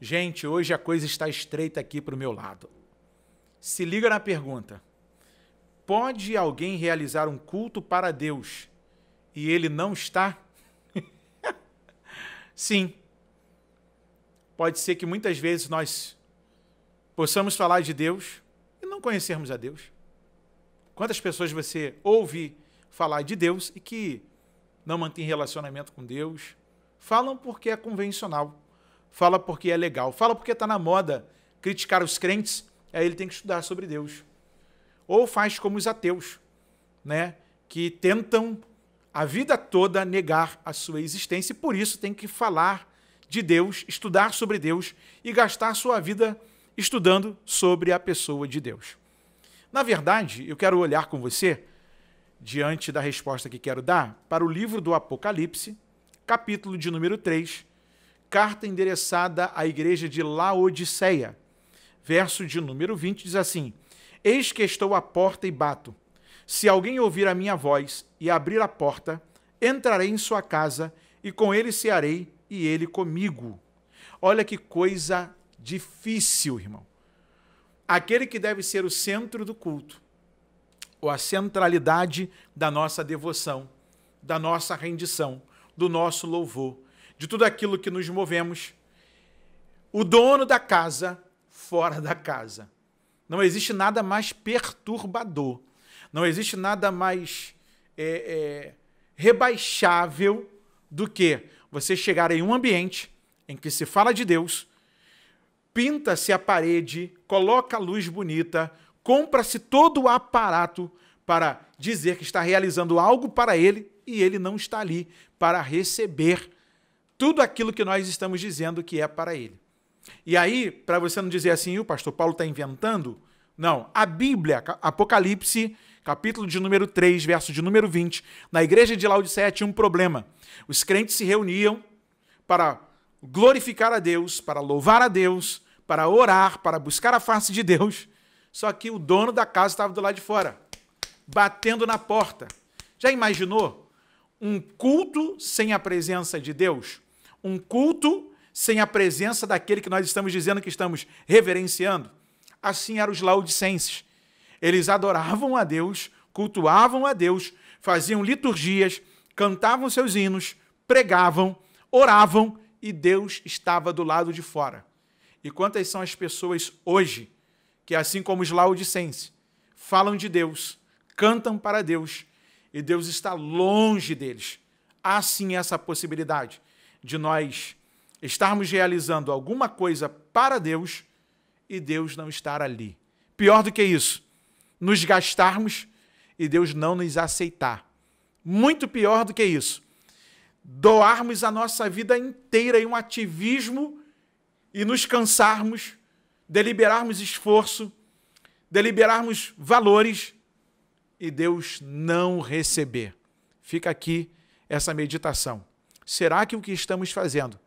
Gente, hoje a coisa está estreita aqui para o meu lado. Se liga na pergunta: pode alguém realizar um culto para Deus e ele não está? Sim. Pode ser que muitas vezes nós possamos falar de Deus e não conhecermos a Deus. Quantas pessoas você ouve falar de Deus e que não mantém relacionamento com Deus? Falam porque é convencional fala porque é legal, fala porque está na moda criticar os crentes, aí ele tem que estudar sobre Deus. Ou faz como os ateus, né? que tentam a vida toda negar a sua existência e por isso tem que falar de Deus, estudar sobre Deus e gastar sua vida estudando sobre a pessoa de Deus. Na verdade, eu quero olhar com você, diante da resposta que quero dar, para o livro do Apocalipse, capítulo de número 3, carta endereçada à igreja de Laodiceia. Verso de número 20 diz assim: Eis que estou à porta e bato. Se alguém ouvir a minha voz e abrir a porta, entrarei em sua casa e com ele cearei e ele comigo. Olha que coisa difícil, irmão. Aquele que deve ser o centro do culto, ou a centralidade da nossa devoção, da nossa rendição, do nosso louvor, de tudo aquilo que nos movemos, o dono da casa fora da casa. Não existe nada mais perturbador, não existe nada mais é, é, rebaixável do que você chegar em um ambiente em que se fala de Deus, pinta-se a parede, coloca a luz bonita, compra-se todo o aparato para dizer que está realizando algo para ele e ele não está ali para receber tudo aquilo que nós estamos dizendo que é para ele. E aí, para você não dizer assim, o pastor Paulo está inventando, não. A Bíblia, Apocalipse, capítulo de número 3, verso de número 20, na igreja de Laodiceia tinha um problema. Os crentes se reuniam para glorificar a Deus, para louvar a Deus, para orar, para buscar a face de Deus. Só que o dono da casa estava do lado de fora, batendo na porta. Já imaginou um culto sem a presença de Deus? um culto sem a presença daquele que nós estamos dizendo que estamos reverenciando. Assim eram os laodicenses. Eles adoravam a Deus, cultuavam a Deus, faziam liturgias, cantavam seus hinos, pregavam, oravam e Deus estava do lado de fora. E quantas são as pessoas hoje que, assim como os laodicenses, falam de Deus, cantam para Deus e Deus está longe deles? Há sim essa possibilidade de nós estarmos realizando alguma coisa para Deus e Deus não estar ali. Pior do que isso, nos gastarmos e Deus não nos aceitar. Muito pior do que isso, doarmos a nossa vida inteira em um ativismo e nos cansarmos, deliberarmos esforço, deliberarmos valores e Deus não receber. Fica aqui essa meditação será que o que estamos fazendo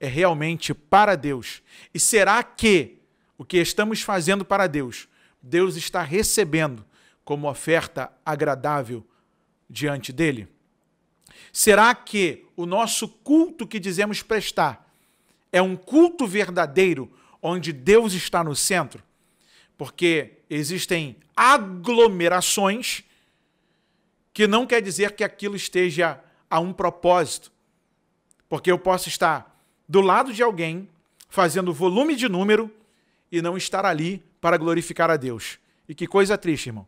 é realmente para Deus? E será que o que estamos fazendo para Deus, Deus está recebendo como oferta agradável diante dele? Será que o nosso culto que dizemos prestar é um culto verdadeiro onde Deus está no centro? Porque existem aglomerações que não quer dizer que aquilo esteja a um propósito, porque eu posso estar do lado de alguém, fazendo volume de número e não estar ali para glorificar a Deus. E que coisa triste, irmão.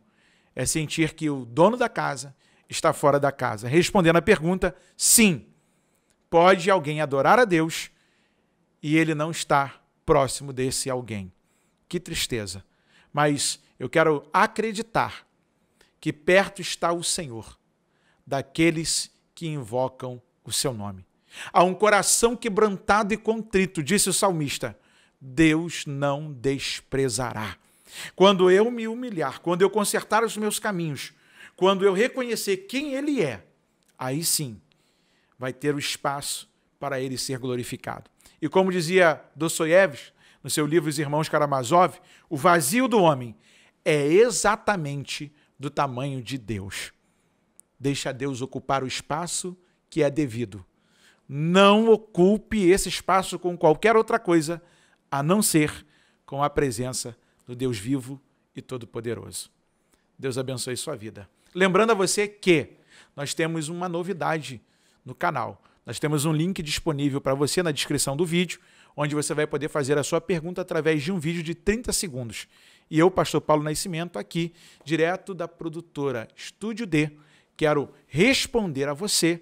É sentir que o dono da casa está fora da casa. Respondendo à pergunta, sim, pode alguém adorar a Deus e ele não estar próximo desse alguém. Que tristeza. Mas eu quero acreditar que perto está o Senhor daqueles que invocam o seu nome. A um coração quebrantado e contrito, disse o salmista, Deus não desprezará. Quando eu me humilhar, quando eu consertar os meus caminhos, quando eu reconhecer quem Ele é, aí sim vai ter o espaço para Ele ser glorificado. E como dizia Dostoiévski no seu livro Os Irmãos Karamazov, o vazio do homem é exatamente do tamanho de Deus. Deixa Deus ocupar o espaço que é devido não ocupe esse espaço com qualquer outra coisa a não ser com a presença do Deus vivo e todo-poderoso. Deus abençoe sua vida. Lembrando a você que nós temos uma novidade no canal. Nós temos um link disponível para você na descrição do vídeo, onde você vai poder fazer a sua pergunta através de um vídeo de 30 segundos. E eu, pastor Paulo Nascimento, aqui, direto da produtora Estúdio D, quero responder a você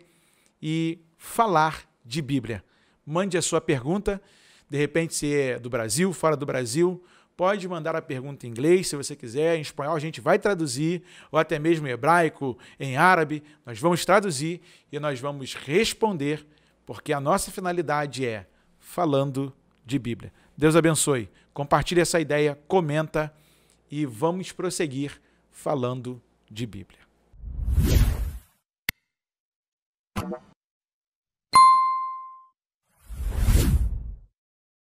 e falar de Bíblia. Mande a sua pergunta, de repente se é do Brasil, fora do Brasil, pode mandar a pergunta em inglês, se você quiser, em espanhol a gente vai traduzir, ou até mesmo em hebraico, em árabe, nós vamos traduzir e nós vamos responder, porque a nossa finalidade é falando de Bíblia. Deus abençoe. Compartilhe essa ideia, comenta e vamos prosseguir falando de Bíblia.